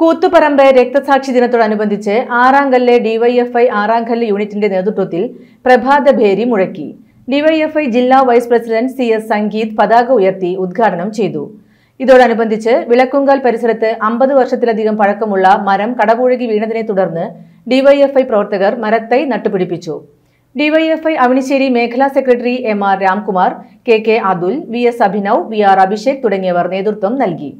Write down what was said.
കൂത്തുപറമ്പ് രക്തസാക്ഷി ദിനത്തോടനുബന്ധിച്ച് ആറാംകല്ല് ഡിവൈഎഫ്ഐ ആറാംകല്ല് യൂണിറ്റിന്റെ നേതൃത്വത്തിൽ പ്രഭാത ഭേരി മുഴക്കി ഡിവൈഎഫ്ഐ ജില്ലാ vice president C S Sangeeth പതാക ഉയർത്തി ഉദ്ഘാടനം ചെയ്തു ഇതോടനുബന്ധിച്ച് വിളക്കുങ്കാൽ പരിസരത്ത് അമ്പത് വർഷത്തിലധികം പഴക്കമുള്ള മരം കടപുഴകി വീണതിനെ തുടർന്ന് ഡിവൈഎഫ്ഐ പ്രവർത്തകർ മരത്തൈ നട്ടുപിടിപ്പിച്ചു ഡിവൈഎഫ്ഐ അവിനിശ്ശേരി മേഖലാ secretary M R Ramkumar K K Athul V S Abhinav V R Abhishek തുടങ്ങിയവർ നേതൃത്വം നൽകി